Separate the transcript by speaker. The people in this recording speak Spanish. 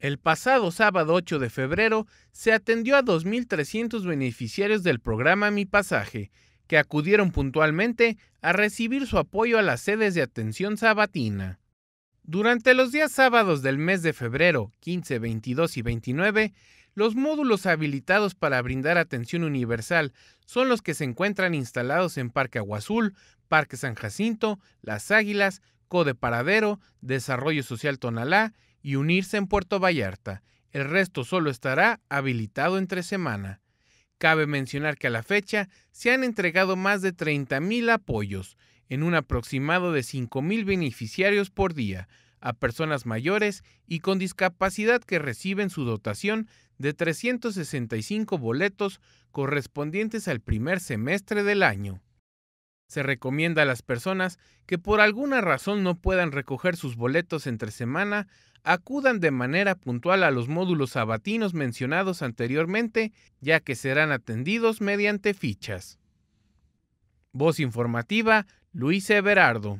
Speaker 1: El pasado sábado 8 de febrero se atendió a 2.300 beneficiarios del programa Mi Pasaje, que acudieron puntualmente a recibir su apoyo a las sedes de atención sabatina. Durante los días sábados del mes de febrero 15, 22 y 29, los módulos habilitados para brindar atención universal son los que se encuentran instalados en Parque Aguazul, Parque San Jacinto, Las Águilas, Code Paradero, Desarrollo Social Tonalá y unirse en Puerto Vallarta. El resto solo estará habilitado entre semana. Cabe mencionar que a la fecha se han entregado más de 30.000 apoyos, en un aproximado de 5.000 beneficiarios por día, a personas mayores y con discapacidad que reciben su dotación de 365 boletos correspondientes al primer semestre del año. Se recomienda a las personas que por alguna razón no puedan recoger sus boletos entre semana, acudan de manera puntual a los módulos sabatinos mencionados anteriormente, ya que serán atendidos mediante fichas. Voz informativa, Luis Everardo.